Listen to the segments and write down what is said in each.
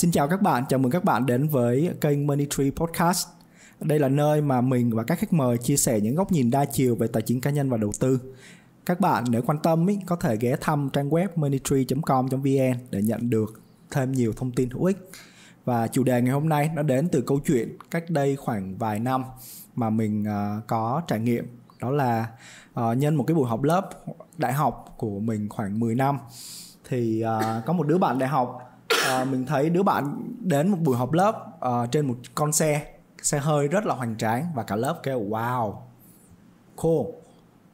Xin chào các bạn, chào mừng các bạn đến với kênh Money Tree Podcast. Đây là nơi mà mình và các khách mời chia sẻ những góc nhìn đa chiều về tài chính cá nhân và đầu tư. Các bạn nếu quan tâm ý, có thể ghé thăm trang web moneytree.com.vn để nhận được thêm nhiều thông tin hữu ích. Và chủ đề ngày hôm nay nó đến từ câu chuyện cách đây khoảng vài năm mà mình à, có trải nghiệm đó là à, nhân một cái buổi học lớp đại học của mình khoảng 10 năm thì uh, có một đứa bạn đại học à, mình thấy đứa bạn đến một buổi họp lớp à, trên một con xe xe hơi rất là hoành tráng và cả lớp kêu wow cool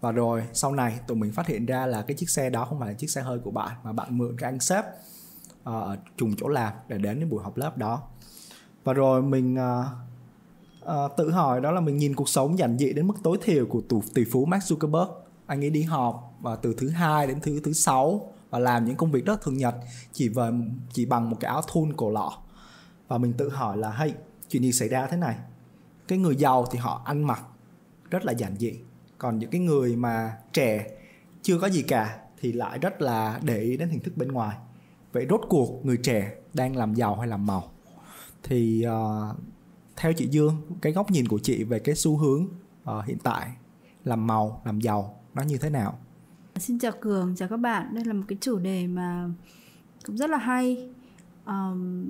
và rồi sau này tụi mình phát hiện ra là cái chiếc xe đó không phải là chiếc xe hơi của bạn mà bạn mượn cái anh sếp ở ờ, uh, trùng chỗ làm để đến cái buổi họp lớp đó và rồi mình uh, uh, tự hỏi đó là mình nhìn cuộc sống giản dị đến mức tối thiểu của tù, tỷ phú Mark Zuckerberg anh ấy đi họp và từ thứ hai đến thứ thứ sáu và làm những công việc rất thường nhật chỉ về chỉ bằng một cái áo thun cổ lọ và mình tự hỏi là hay chuyện gì xảy ra thế này cái người giàu thì họ ăn mặc rất là giản dị còn những cái người mà trẻ chưa có gì cả thì lại rất là để ý đến hình thức bên ngoài vậy rốt cuộc người trẻ đang làm giàu hay làm màu thì uh, theo chị dương cái góc nhìn của chị về cái xu hướng uh, hiện tại làm màu làm giàu nó như thế nào Xin chào Cường, chào các bạn. Đây là một cái chủ đề mà cũng rất là hay. Um,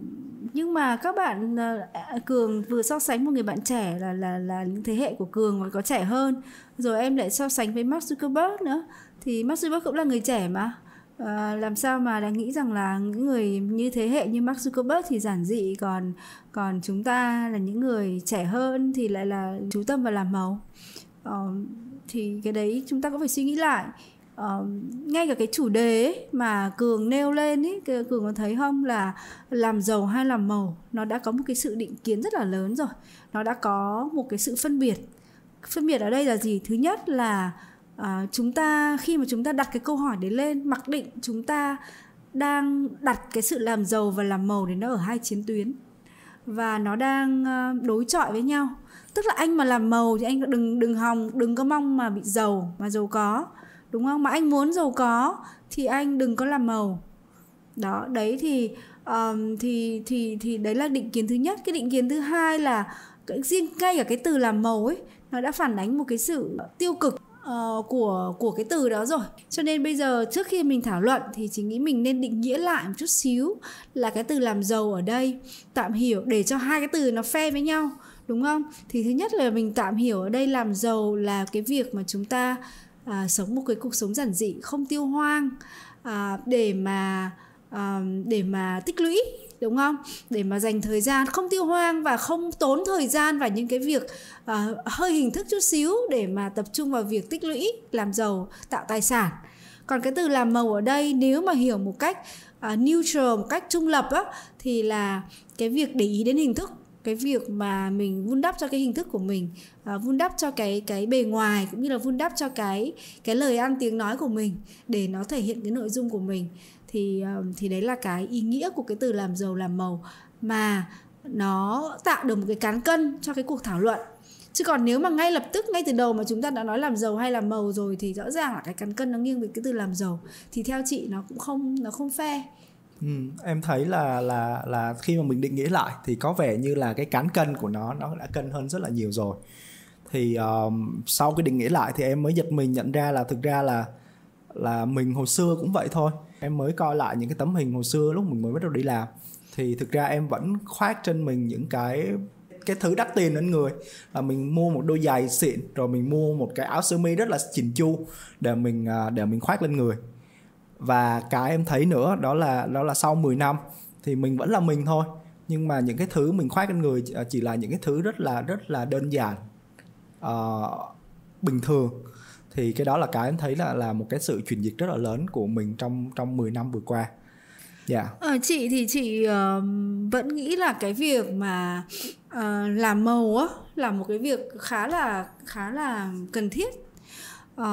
nhưng mà các bạn uh, Cường vừa so sánh một người bạn trẻ là là là những thế hệ của Cường còn có trẻ hơn. Rồi em lại so sánh với Mark Zuckerberg nữa. Thì Mark Zuckerberg cũng là người trẻ mà. À, làm sao mà đã nghĩ rằng là những người như thế hệ như Mark Zuckerberg thì giản dị còn còn chúng ta là những người trẻ hơn thì lại là chú tâm vào làm màu ờ, thì cái đấy chúng ta cũng phải suy nghĩ lại uh, ngay cả cái chủ đề ấy mà cường nêu lên ấy cường có thấy không là làm giàu hay làm màu nó đã có một cái sự định kiến rất là lớn rồi nó đã có một cái sự phân biệt phân biệt ở đây là gì thứ nhất là uh, chúng ta khi mà chúng ta đặt cái câu hỏi đấy lên mặc định chúng ta đang đặt cái sự làm giàu và làm màu đấy nó ở hai chiến tuyến và nó đang ờ, đối chọi với nhau tức là anh mà làm màu thì anh đừng đừng hòng đừng có mong mà bị giàu mà giàu có đúng không mà anh muốn giàu có thì anh đừng có làm màu đó đấy thì um, thì thì thì đấy là định kiến thứ nhất cái định kiến thứ hai là riêng ngay cả cái từ làm màu ấy nó đã phản ánh một cái sự tiêu cực uh, của của cái từ đó rồi cho nên bây giờ trước khi mình thảo luận thì chỉ nghĩ mình nên định nghĩa lại một chút xíu là cái từ làm giàu ở đây tạm hiểu để cho hai cái từ nó phe với nhau đúng không thì thứ nhất là mình tạm hiểu ở đây làm giàu là cái việc mà chúng ta à, sống một cái cuộc sống giản dị không tiêu hoang à, để mà à, để mà tích lũy đúng không để mà dành thời gian không tiêu hoang và không tốn thời gian vào những cái việc à, hơi hình thức chút xíu để mà tập trung vào việc tích lũy làm giàu tạo tài sản còn cái từ làm màu ở đây nếu mà hiểu một cách uh, neutral một cách trung lập á, thì là cái việc để ý đến hình thức cái việc mà mình vun đắp cho cái hình thức của mình à, vun đắp cho cái cái bề ngoài cũng như là vun đắp cho cái cái lời ăn tiếng nói của mình để nó thể hiện cái nội dung của mình thì ờ, thì đấy là cái ý nghĩa của cái từ làm giàu làm màu mà nó tạo được một cái cán cân cho cái cuộc thảo luận chứ còn nếu mà ngay lập tức ngay từ đầu mà chúng ta đã nói làm giàu hay làm màu rồi thì rõ ràng là cái cán cân nó nghiêng về cái từ làm giàu thì theo chị nó cũng không nó không phe Ừ, em thấy là là là khi mà mình định nghĩa lại thì có vẻ như là cái cán cân của nó nó đã cân hơn rất là nhiều rồi thì um, sau cái định nghĩa lại thì em mới giật mình nhận ra là thực ra là là mình hồi xưa cũng vậy thôi em mới coi lại những cái tấm hình hồi xưa lúc mình mới bắt đầu đi làm thì thực ra em vẫn khoác trên mình những cái cái thứ đắt tiền đến người là mình mua một đôi giày xịn rồi mình mua một cái áo sơ mi rất là chỉnh chu để mình à, để mình khoác lên người và cái em thấy nữa đó là đó là sau 10 năm thì mình vẫn là mình thôi nhưng mà những cái thứ mình khoác lên người à, chỉ là những cái thứ rất là rất là đơn giản uh, bình thường thì cái đó là cái em thấy là là một cái sự chuyển dịch rất là lớn của mình trong trong 10 năm vừa qua. Yeah. Dạ. Ờ, chị thì chị uh, vẫn nghĩ là cái việc mà uh, làm màu á là một cái việc khá là khá là cần thiết. Uh,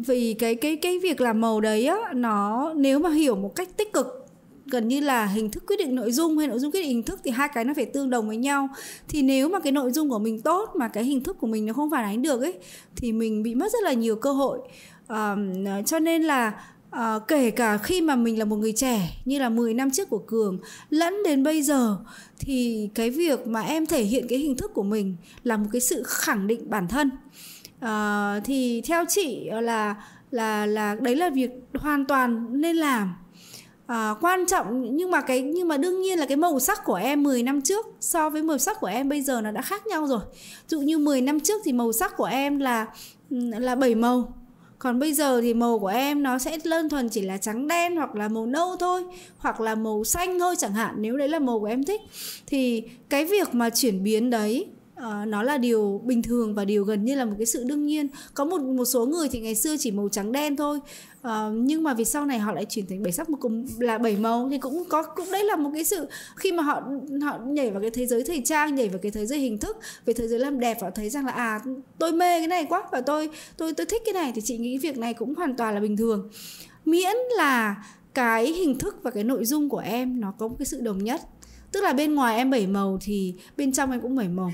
vì cái cái cái việc làm màu đấy á nó nếu mà hiểu một cách tích cực gần như là hình thức quyết định nội dung hay nội dung quyết định hình thức thì hai cái nó phải tương đồng với nhau thì nếu mà cái nội dung của mình tốt mà cái hình thức của mình nó không phản ánh được ấy thì mình bị mất rất là nhiều cơ hội à, cho nên là à, kể cả khi mà mình là một người trẻ như là 10 năm trước của cường lẫn đến bây giờ thì cái việc mà em thể hiện cái hình thức của mình là một cái sự khẳng định bản thân Ờ, thì theo chị là là là đấy là việc hoàn toàn nên làm à, quan trọng nhưng mà cái nhưng mà đương nhiên là cái màu sắc của em 10 năm trước so với màu sắc của em bây giờ nó đã khác nhau rồi. Dụ như 10 năm trước thì màu sắc của em là ừ, là 7 màu. Còn bây giờ thì màu của em nó sẽ đơn thuần chỉ là trắng đen hoặc là màu nâu thôi, hoặc là màu xanh thôi chẳng hạn nếu đấy là màu của em thích. Thì cái việc mà chuyển biến đấy Ờ, nó là điều bình thường và điều gần như là một cái sự đương nhiên có một một số người thì ngày xưa chỉ màu trắng đen thôi uh, nhưng mà vì sau này họ lại chuyển thành bảy sắc một cùng là bảy màu thì cũng có cũng đấy là một cái sự khi mà họ họ nhảy vào cái thế giới thời trang nhảy vào cái thế giới hình thức về thế giới làm đẹp và thấy rằng là à tôi mê cái này quá và tôi tôi tôi thích cái này thì chị nghĩ việc này cũng hoàn toàn là bình thường miễn là cái hình thức và cái nội dung của em nó có một cái sự đồng nhất tức là bên ngoài em bảy màu thì bên trong em cũng bảy màu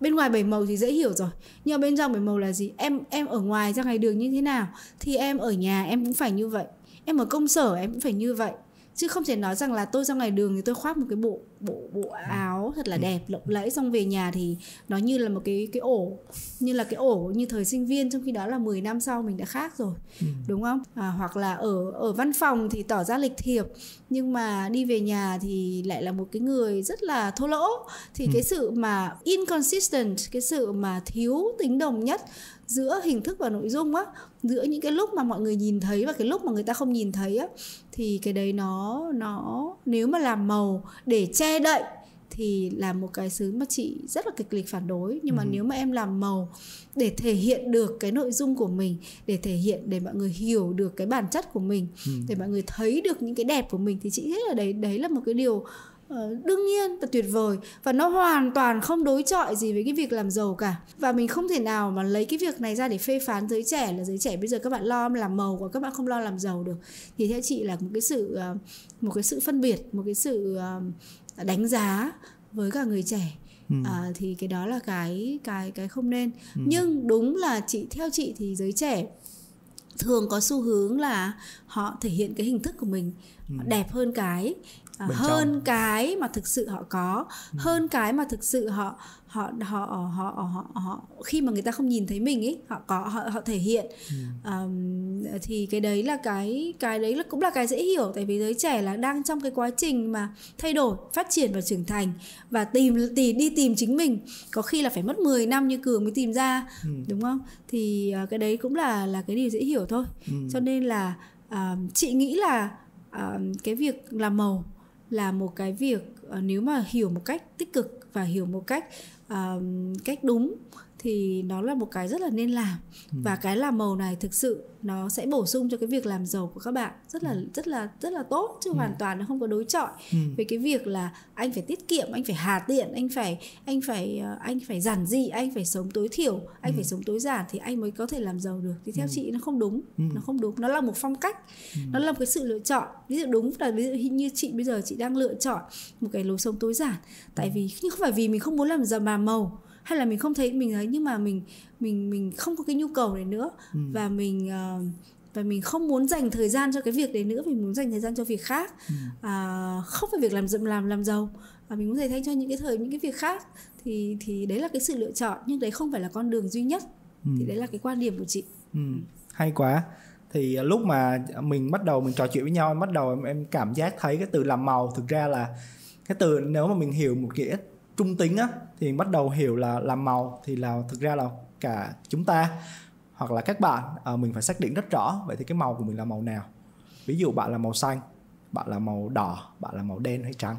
bên ngoài bảy màu thì dễ hiểu rồi nhưng mà bên trong bảy màu là gì em em ở ngoài ra ngoài đường như thế nào thì em ở nhà em cũng phải như vậy em ở công sở em cũng phải như vậy chứ không thể nói rằng là tôi ra ngoài đường thì tôi khoác một cái bộ bộ bộ ừ. áo thật là ừ. đẹp lộng lẫy xong về nhà thì nó như là một cái cái ổ như là cái ổ như thời sinh viên trong khi đó là 10 năm sau mình đã khác rồi ừ. đúng không à, hoặc là ở ở văn phòng thì tỏ ra lịch thiệp nhưng mà đi về nhà thì lại là một cái người rất là thô lỗ thì cái sự mà inconsistent cái sự mà thiếu tính đồng nhất giữa hình thức và nội dung á giữa những cái lúc mà mọi người nhìn thấy và cái lúc mà người ta không nhìn thấy á thì cái đấy nó nó nếu mà làm màu để che đậy thì là một cái thứ mà chị rất là kịch liệt phản đối nhưng mà ừ. nếu mà em làm màu để thể hiện được cái nội dung của mình để thể hiện để mọi người hiểu được cái bản chất của mình ừ. để mọi người thấy được những cái đẹp của mình thì chị nghĩ là đấy đấy là một cái điều Ờ, đương nhiên là tuyệt vời và nó hoàn toàn không đối chọi gì với cái việc làm giàu cả và mình không thể nào mà lấy cái việc này ra để phê phán giới trẻ là giới trẻ bây giờ các bạn lo làm màu và các bạn không lo làm giàu được thì theo chị là một cái sự ờ, một cái sự phân biệt một cái sự ờ, đánh giá với cả người trẻ Ừ. À, thì cái đó là cái cái cái không nên ừ. nhưng đúng là chị theo chị thì giới trẻ thường có xu hướng là họ thể hiện cái hình thức của mình ừ. đẹp hơn cái Ờ, bên hơn trong. cái mà thực sự họ có ừ. hơn cái mà thực sự họ họ họ họ họ, họ khi mà người ta không nhìn thấy mình ấy họ có họ họ thể hiện ừ. um, thì cái đấy là cái cái đấy là cũng là cái dễ hiểu tại vì giới trẻ là đang trong cái quá trình mà thay đổi phát triển và trưởng thành và tìm tìm đi tìm chính mình có khi là phải mất 10 năm như cường mới tìm ra ừ. đúng không thì uh, cái đấy cũng là là cái điều dễ hiểu thôi ừ. cho nên là uh, chị nghĩ là uh, cái việc làm màu là một cái việc ờ, nếu mà hiểu một cách tích cực và hiểu một cách uh, cách đúng thì nó là một cái rất là nên làm ừ. và cái làm màu này thực sự nó sẽ bổ sung cho cái việc làm giàu của các bạn rất là ừ. rất là rất là tốt chứ ừ. hoàn toàn nó không có đối chọi ừ. về cái việc là anh phải tiết kiệm anh phải hà tiện anh phải anh phải ờ, anh phải giản dị anh phải sống tối thiểu anh ừ. phải sống tối giản thì anh mới có thể làm giàu được thì theo ừ. chị nó không đúng ừ. nó không đúng nó là một phong cách ừ. nó là một cái sự lựa chọn ví dụ đúng là ví dụ như chị bây giờ chị đang lựa chọn một cái lối sống tối giản tại ừ. vì nhưng không phải vì mình không muốn làm giàu mà màu hay là mình không thấy mình ấy nhưng mà mình mình mình không có cái nhu cầu này nữa ừ. và mình ờ, và mình không muốn dành thời gian cho cái việc đấy nữa mình muốn dành thời gian cho việc khác ừ. à, không phải việc làm dậm làm làm giàu và mình muốn dành thay cho những cái thời những cái việc khác thì thì đấy là cái sự lựa chọn nhưng đấy không phải là con đường duy nhất ừ. thì đấy là cái quan điểm của chị ừ. hay quá thì ờ, lúc mà mình bắt đầu mình trò chuyện với nhau em bắt đầu em, em cảm giác thấy cái từ làm màu thực ra là cái từ nếu mà mình hiểu một nghĩa trung tính á thì bắt đầu hiểu là làm màu thì là thực ra là cả chúng ta hoặc là các bạn à, mình phải xác định rất rõ vậy thì cái màu của mình là màu nào ví dụ bạn là màu xanh bạn là màu đỏ bạn là màu đen hay trắng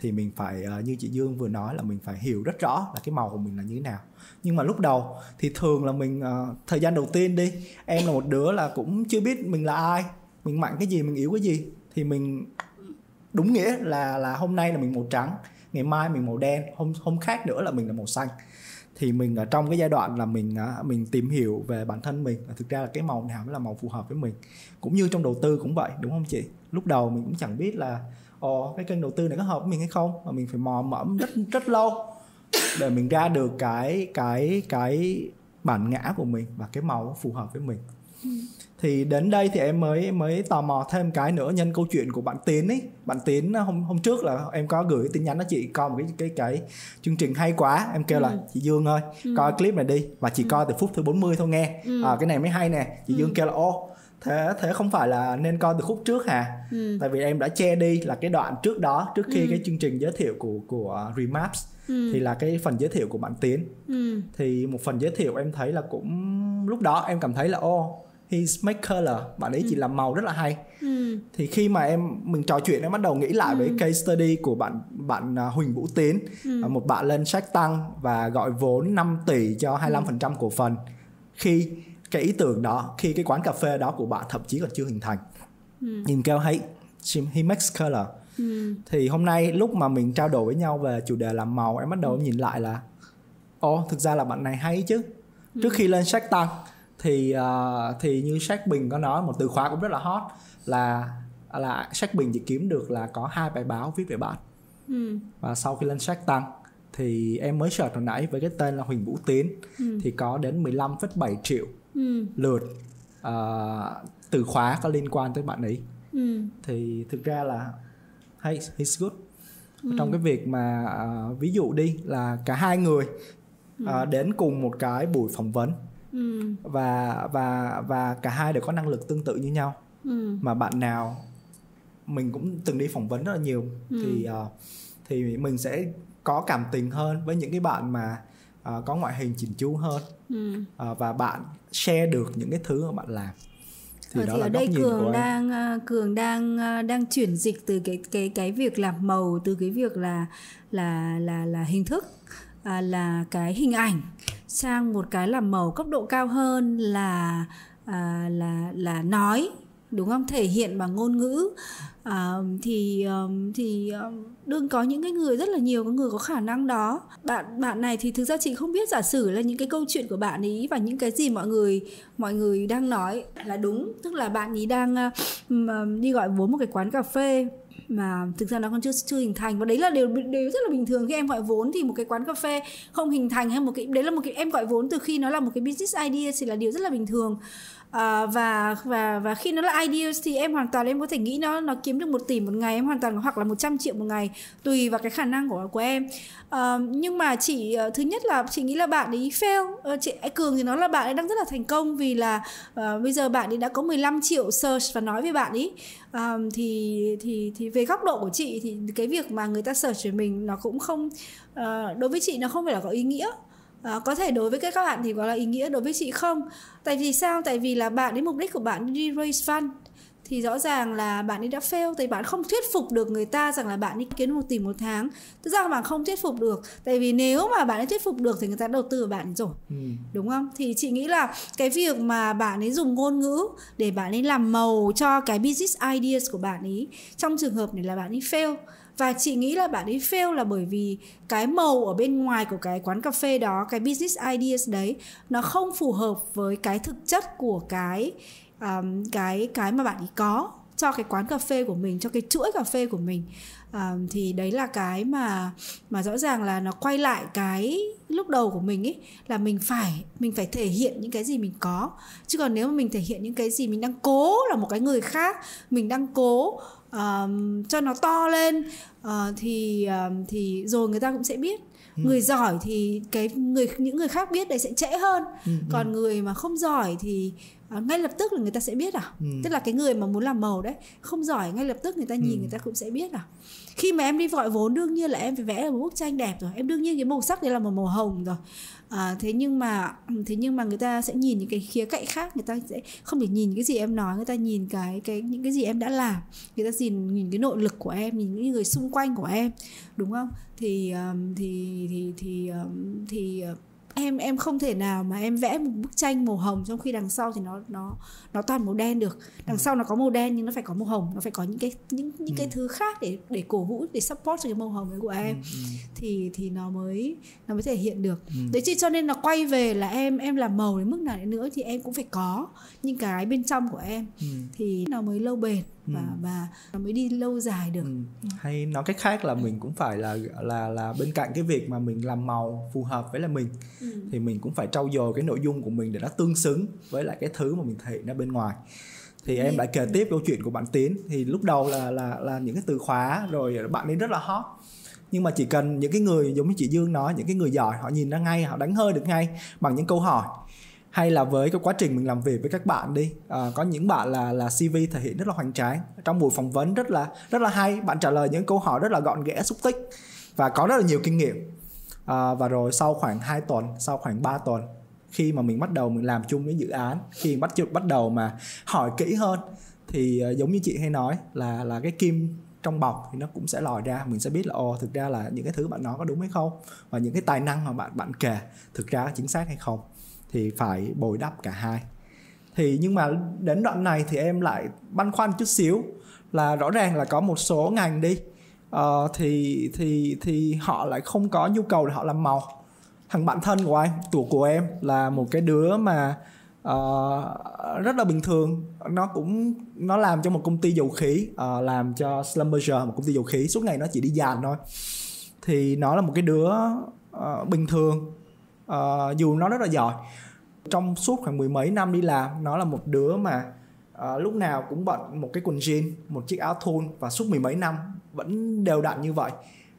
thì mình phải ờ, như chị Dương vừa nói là mình phải hiểu rất rõ là cái màu của mình là như thế nào nhưng mà lúc đầu thì thường là mình ờ, thời gian đầu tiên đi em là một đứa là cũng chưa biết mình là ai mình mạnh cái gì mình yếu cái gì thì mình đúng nghĩa là là hôm nay là mình màu trắng ngày mai mình màu đen hôm hôm khác nữa là mình là màu xanh thì mình ở trong cái giai đoạn là mình à, mình tìm hiểu về bản thân mình thực ra là cái màu nào mới là màu phù hợp với mình cũng như trong đầu tư cũng vậy đúng không chị lúc đầu mình cũng chẳng biết là ồ ờ, cái kênh đầu tư này có hợp với mình hay không mà mình phải mò mẫm rất rất lâu để mình ra được cái cái cái bản ngã của mình và cái màu phù hợp với mình thì đến đây thì em mới mới tò mò thêm cái nữa nhân câu chuyện của bạn tiến ấy bạn tiến à, hôm hôm trước là em có gửi tin nhắn đó chị coi một cái cái cái chương trình hay quá em kêu ừ. là chị dương ơi ừ. coi clip này đi và chị ừ. coi từ phút thứ 40 thôi nghe ừ. à, cái này mới hay nè chị ừ. dương kêu là ô thế thế không phải là nên coi từ khúc trước hả ừ. tại vì em đã che đi là cái đoạn trước đó trước khi ừ. cái chương trình giới thiệu của của à, remaps ừ. thì là cái phần giới thiệu của bạn tiến ừ. thì một phần giới thiệu em thấy là cũng lúc đó em cảm thấy là ô he's make color bạn ấy chỉ ừ. làm màu rất là hay ừ. thì khi mà em mình trò chuyện em bắt đầu nghĩ lại với ừ. case study của bạn bạn à, Huỳnh Vũ Tiến ờ, một bạn lên sách tăng và gọi vốn 5 tỷ cho 25% cổ phần khi cái ý tưởng đó khi cái quán cà phê đó của bạn thậm chí còn chưa hình thành nhìn kêu hay, he makes color thì hôm nay lúc mà mình trao đổi với nhau về chủ đề làm màu em bắt đầu nhìn lại là ồ thực ra là bạn này hay chứ trước khi lên sách tăng thì uh, thì như Sách Bình có nói một từ khóa cũng rất là hot là là Sách Bình chỉ kiếm được là có hai bài báo viết về bạn ừ. và sau khi lên Sách Tăng thì em mới search hồi nãy với cái tên là Huỳnh Vũ Tiến ừ. thì có đến 15,7 triệu ừ. lượt uh, từ khóa có liên quan tới bạn ấy ừ. thì thực ra là hey he's good ừ. trong cái việc mà uh, ví dụ đi là cả hai người uh, ừ. đến cùng một cái buổi phỏng vấn Ừ. và và và cả hai đều có năng lực tương tự như nhau ừ. mà bạn nào mình cũng từng đi phỏng vấn rất là nhiều ừ. thì uh, thì mình sẽ có cảm tình hơn với những cái bạn mà uh, có ngoại hình chỉnh chu hơn ừ. uh, và bạn share được những cái thứ mà bạn làm thì, ờ, đó thì là ở đây cường đang cường đang đang chuyển dịch từ cái cái cái việc làm màu từ cái việc là là là là hình thức à, là cái hình ảnh sang một cái là màu cấp độ cao hơn là à, là là nói đúng không thể hiện bằng ngôn ngữ à, thì ờ, thì ờ, đương có những cái người rất là nhiều có người có khả năng đó bạn bạn này thì thực ra chị không biết giả sử là những cái câu chuyện của bạn ý và những cái gì mọi người mọi người đang nói là đúng tức là bạn ý đang ờ, đi gọi vốn một cái quán cà phê mà thực ra nó còn chưa chưa hình thành và đấy là điều đều rất là bình thường khi em gọi vốn thì một cái quán cà phê không hình thành hay một cái đấy là một cái em gọi vốn từ khi nó là một cái business idea thì là điều rất là bình thường à, và và và khi nó là ideas thì em hoàn toàn em có thể nghĩ nó nó kiếm được một tỷ một ngày em hoàn toàn hoặc là 100 triệu một ngày tùy vào cái khả năng của của em à, nhưng mà chị ờ, thứ nhất là chị nghĩ là bạn ấy fail ờ, chị cường thì nó là bạn ấy đang rất là thành công vì là uh, bây giờ bạn ấy đã có 15 triệu search và nói với bạn ấy um, thì thì thì về góc độ của chị thì cái việc mà người ta search về mình nó cũng không uh, đối với chị nó không phải là có ý nghĩa À, có thể đối với các bạn thì có là ý nghĩa đối với chị không tại vì sao tại vì là bạn đến mục đích của bạn đi raise fund thì rõ ràng là bạn ấy đã fail tại bạn không thuyết phục được người ta rằng là bạn ấy kiếm một tỷ một tháng tức là bạn không thuyết phục được tại vì nếu mà bạn ấy thuyết phục được thì người ta đầu tư vào bạn ấy rồi ừ. đúng không thì chị nghĩ là cái việc mà bạn ấy dùng ngôn ngữ để bạn ấy làm màu cho cái business ideas của bạn ấy trong trường hợp này là bạn ấy fail và chị nghĩ là bạn ấy fail là bởi vì cái màu ở bên ngoài của cái quán cà phê đó cái business ideas đấy nó không phù hợp với cái thực chất của cái um, cái cái mà bạn ấy có cho cái quán cà phê của mình cho cái chuỗi cà phê của mình um, thì đấy là cái mà mà rõ ràng là nó quay lại cái lúc đầu của mình ấy là mình phải mình phải thể hiện những cái gì mình có chứ còn nếu mà mình thể hiện những cái gì mình đang cố là một cái người khác mình đang cố um, cho nó to lên uh, thì um, thì rồi người ta cũng sẽ biết ừ. người giỏi thì cái người những người khác biết đấy sẽ trễ hơn ừ, ừ. còn ừ. người mà không giỏi thì À, ngay lập tức là người ta sẽ biết à ừ. tức là cái người mà muốn làm màu đấy không giỏi ngay lập tức người ta nhìn ừ. người ta cũng sẽ biết à khi mà em đi gọi vốn đương nhiên là em phải vẽ được một bức tranh đẹp rồi em đương nhiên cái màu sắc đấy là một màu hồng rồi à, thế nhưng mà thế nhưng mà người ta sẽ nhìn những cái khía cạnh khác người ta sẽ không chỉ nhìn cái gì em nói người ta nhìn cái cái những cái gì em đã làm người ta nhìn nhìn cái nội lực của em nhìn những người xung quanh của em đúng không thì thì thì thì, thì, thì ờ, em em không thể nào mà em vẽ một bức tranh màu hồng trong khi đằng sau thì nó nó nó toàn màu đen được đằng ừ. sau nó có màu đen nhưng nó phải có màu hồng nó phải có những cái những những ừ. cái thứ khác để để cổ vũ để support cho cái màu hồng ấy của em ừ. ừ. thì thì nó mới nó mới thể hiện được ừ. đấy chứ cho nên là quay về là em em làm màu đến mức nào đến nữa thì em cũng phải có những cái bên trong của em ừ. thì nó mới lâu bền và ừ. và nó mới đi lâu dài được ừ. ừ. hay nói cách khác là mình cũng phải là là là bên cạnh cái việc mà mình làm màu phù hợp với là mình ừ. thì mình cũng phải trau dồi cái nội dung của mình để nó tương xứng với lại cái thứ mà mình thể hiện ra bên ngoài thì em đã kể tiếp câu chuyện của bạn tiến thì lúc đầu là là là những cái từ khóa rồi bạn ấy rất là hot nhưng mà chỉ cần những cái người giống như chị Dương nói những cái người giỏi họ nhìn ra ngay họ đánh hơi được ngay bằng những câu hỏi hay là với cái quá trình mình làm việc với các bạn đi à, có những bạn là là cv thể hiện rất là hoành tráng trong buổi phỏng vấn rất là rất là hay bạn trả lời những câu hỏi rất là gọn ghẽ xúc tích và có rất là nhiều kinh nghiệm à, và rồi sau khoảng 2 tuần sau khoảng 3 tuần khi mà mình bắt đầu mình làm chung với dự án khi bắt bắt đầu mà hỏi kỹ hơn thì à, giống như chị hay nói là là cái kim trong bọc thì nó cũng sẽ lòi ra mình sẽ biết là ồ thực ra là những cái thứ bạn nói có đúng hay không và những cái tài năng mà bạn bạn kể thực ra chính xác hay không thì phải bồi đắp cả hai thì nhưng mà đến đoạn này thì em lại băn khoăn chút xíu là rõ ràng là có một số ngành đi uh, thì thì thì họ lại không có nhu cầu để họ làm màu thằng bạn thân của anh tuổi của em là một cái đứa mà uh, rất là bình thường nó cũng nó làm cho một công ty dầu khí uh, làm cho Slumberger một công ty dầu khí suốt ngày nó chỉ đi dàn thôi thì nó là một cái đứa uh, bình thường uh, dù nó rất là giỏi trong suốt khoảng mười mấy năm đi làm nó là một đứa mà uh, lúc nào cũng bận một cái quần jean một chiếc áo thun và suốt mười mấy năm vẫn đều đặn như vậy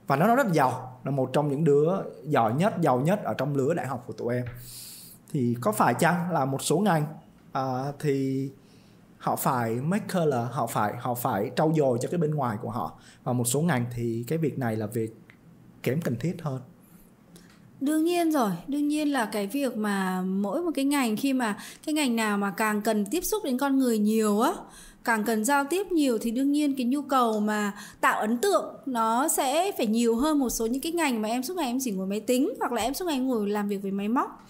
và nó, nó rất giàu là một trong những đứa giỏi nhất giàu nhất ở trong lứa đại học của tụi em thì có phải chăng là một số ngành uh, thì họ phải make color họ phải họ phải trau dồi cho cái bên ngoài của họ và một số ngành thì cái việc này là việc kém cần thiết hơn đương nhiên rồi đương nhiên là cái việc mà mỗi một cái ngành khi mà cái ngành nào mà càng cần tiếp xúc đến con người nhiều á càng cần giao tiếp nhiều thì đương nhiên cái nhu cầu mà tạo ấn tượng nó sẽ phải nhiều hơn một số những cái ngành mà em suốt ngày em chỉ ngồi máy tính hoặc là em suốt ngày ngồi làm việc với máy móc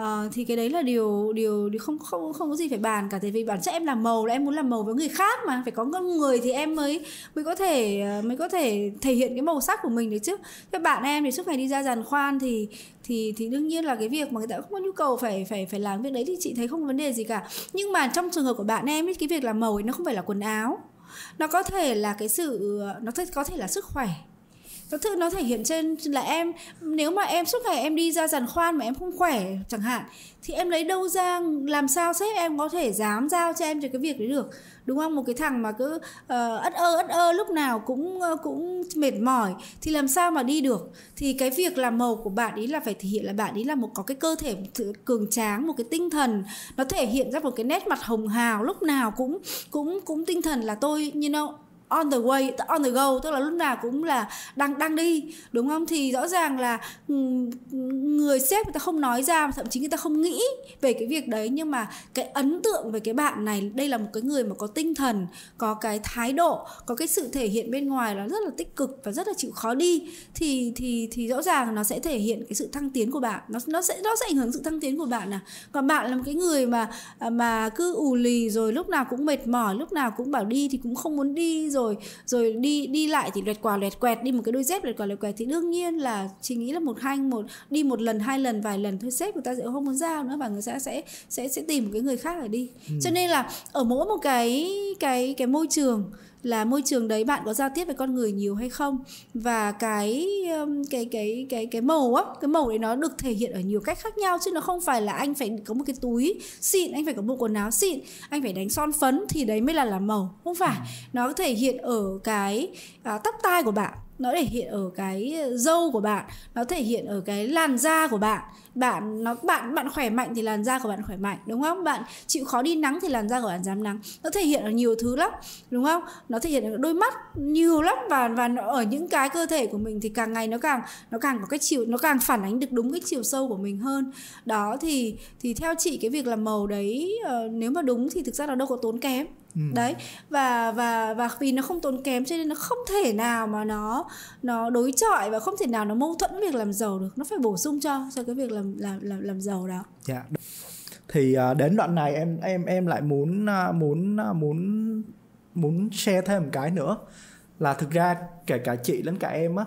uh, thì cái đấy là điều điều điều không không không có gì phải bàn cả tại vì bản chất em làm màu là em muốn làm màu với người khác mà phải có người thì em mới mới có thể ờ, mới có thể thể hiện cái màu sắc của mình đấy chứ các bạn em thì suốt ngày đi ra giàn khoan thì thì thì đương nhiên là cái việc mà người ta không có nhu cầu phải phải phải làm việc đấy thì chị thấy không có vấn đề gì cả nhưng mà trong trường hợp của bạn em ấy, cái việc làm màu ấy nó không phải là quần áo nó có thể là cái sự nó có thể là sức khỏe cái thứ nó thể hiện trên là em nếu mà em suốt ngày em đi ra giàn khoan mà em không khỏe chẳng hạn thì em lấy đâu ra làm sao sếp em có thể dám giao cho em cho cái việc đấy được đúng không một cái thằng mà cứ ờ, ất ơ ất ơ lúc nào cũng uh, cũng mệt mỏi thì làm sao mà đi được thì cái việc làm màu của bạn ý là phải thể hiện là bạn ý là một có cái cơ thể cường tráng một cái tinh thần nó thể hiện ra một cái nét mặt hồng hào lúc nào cũng cũng cũng tinh thần là tôi you know on the way on the go tức là lúc nào cũng là đang đang đi đúng không thì rõ ràng là người sếp người ta không nói ra thậm chí người ta không nghĩ về cái việc đấy nhưng mà cái ấn tượng về cái bạn này đây là một cái người mà có tinh thần có cái thái độ có cái sự thể hiện bên ngoài là rất là tích cực và rất là chịu khó đi thì thì thì rõ ràng nó sẽ thể hiện cái sự thăng tiến của bạn nó nó sẽ nó sẽ ảnh hưởng sự thăng tiến của bạn à còn bạn là một cái người mà à, mà cứ ù lì rồi lúc nào cũng mệt mỏi lúc nào cũng bảo đi thì cũng không muốn đi rồi rồi rồi đi đi lại thì lẹt quả lẹt quẹt đi một cái đôi dép lẹt quả lẹt quẹt thì đương nhiên là chị nghĩ là một hai một đi một lần hai lần vài lần thôi sếp người ta sẽ không muốn giao nữa và người ta sẽ sẽ sẽ tìm một cái người khác để đi ừ. cho nên là ở mỗi một cái cái cái môi trường là môi trường đấy bạn có giao tiếp với con người nhiều hay không và cái um, cái cái cái cái màu á cái màu đấy nó được thể hiện ở nhiều cách khác nhau chứ nó không phải là anh phải có một cái túi xịn anh phải có một quần áo xịn anh phải đánh son phấn thì đấy mới là là màu không phải ừ. nó thể hiện ở cái à, tóc tai của bạn nó thể hiện ở cái dâu của bạn nó thể hiện ở cái làn da của bạn bạn nó bạn bạn khỏe mạnh thì làn da của bạn khỏe mạnh đúng không bạn chịu khó đi nắng thì làn da của bạn dám nắng nó thể hiện ở nhiều thứ lắm đúng không nó thể hiện ở đôi mắt nhiều lắm và và nó ở những cái cơ thể của mình thì càng ngày nó càng nó càng có cái chiều nó càng phản ánh được đúng cái chiều sâu của mình hơn đó thì thì theo chị cái việc làm màu đấy ờ, nếu mà đúng thì thực ra nó đâu có tốn kém đấy ừ. và và và vì nó không tốn kém cho nên nó không thể nào mà nó nó đối chọi và không thể nào nó mâu thuẫn việc làm giàu được nó phải bổ sung cho cho cái việc làm làm làm làm giàu đó yeah. Dạ. thì à, đến đoạn này em em em lại muốn à, muốn à, muốn muốn share thêm một cái nữa là thực ra kể cả chị lẫn cả em á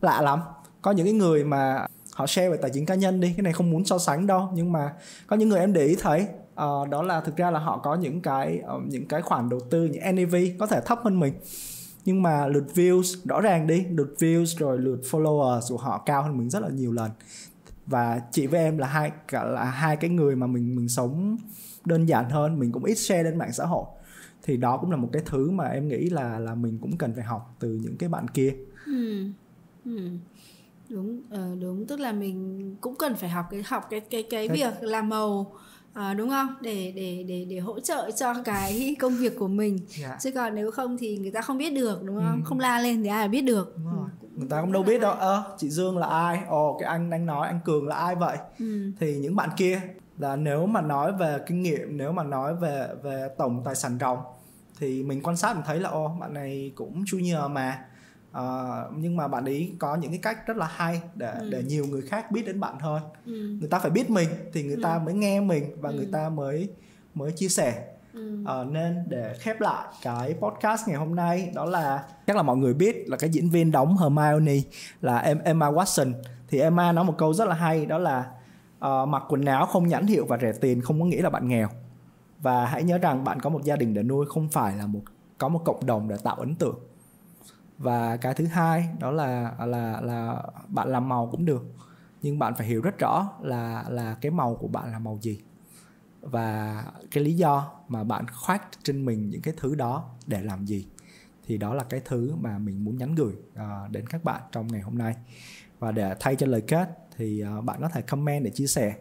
lạ lắm có những cái người mà họ share về tài chính cá nhân đi cái này không muốn so sánh đâu nhưng mà có những người em để ý thấy Ờ, đó là thực ra là họ có những cái uh, những cái khoản đầu tư những NAV có thể thấp hơn mình nhưng mà lượt views rõ ràng đi lượt views rồi lượt followers của họ cao hơn mình rất là nhiều lần và chị với em là hai cả là hai cái người mà mình mình sống đơn giản hơn mình cũng ít share lên mạng xã hội thì đó cũng là một cái thứ mà em nghĩ là là mình cũng cần phải học từ những cái bạn kia ừ. Ừ. đúng ờ, đúng tức là mình cũng cần phải học cái học cái cái cái, cái... việc làm màu à, đúng không để để để để hỗ trợ cho cái công việc của mình yeah. Dạ. chứ còn nếu không thì người ta không biết được đúng không ừ. không la lên thì ai biết được đúng rồi. Ừ. người ta cũng đâu biết ai. đâu ơ à, chị dương là ai ồ cái anh đang nói anh cường là ai vậy ừ. thì những bạn kia là nếu mà nói về kinh nghiệm nếu mà nói về về tổng tài sản ròng thì mình quan sát mình thấy là ô bạn này cũng nhờ mà à, nhưng mà bạn ấy có những cái cách rất là hay để ừ. để nhiều người khác biết đến bạn hơn ừ. người ta phải biết mình thì người ừ. ta mới nghe mình và ừ. người ta mới mới chia sẻ Ừ. À, nên để khép lại cái podcast ngày hôm nay đó là chắc là mọi người biết là cái diễn viên đóng Hermione là Emma Watson thì Emma nói một câu rất là hay đó là uh, mặc quần áo không nhãn hiệu và rẻ tiền không có nghĩa là bạn nghèo và hãy nhớ rằng bạn có một gia đình để nuôi không phải là một có một cộng đồng để tạo ấn tượng và cái thứ hai đó là là là bạn làm màu cũng được nhưng bạn phải hiểu rất rõ là là cái màu của bạn là màu gì và cái lý do mà bạn khoác trên mình những cái thứ đó để làm gì thì đó là cái thứ mà mình muốn nhắn gửi uh, đến các bạn trong ngày hôm nay và để thay cho lời kết thì uh, bạn có thể comment để chia sẻ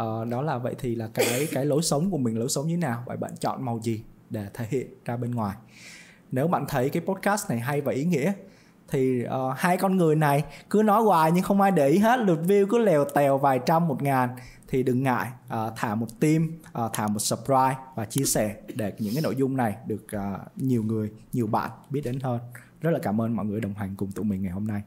uh, đó là vậy thì là cái cái lối sống của mình lối sống như nào vậy bạn chọn màu gì để thể hiện ra bên ngoài nếu bạn thấy cái podcast này hay và ý nghĩa thì uh, hai con người này cứ nói hoài nhưng không ai để ý hết lượt view cứ lèo tèo vài trăm một ngàn thì đừng ngại uh, thả một tim uh, ờ, thả một subscribe và chia sẻ để những cái nội dung này được uh, nhiều người nhiều bạn biết đến hơn rất là cảm ơn mọi người đồng hành cùng tụi mình ngày hôm nay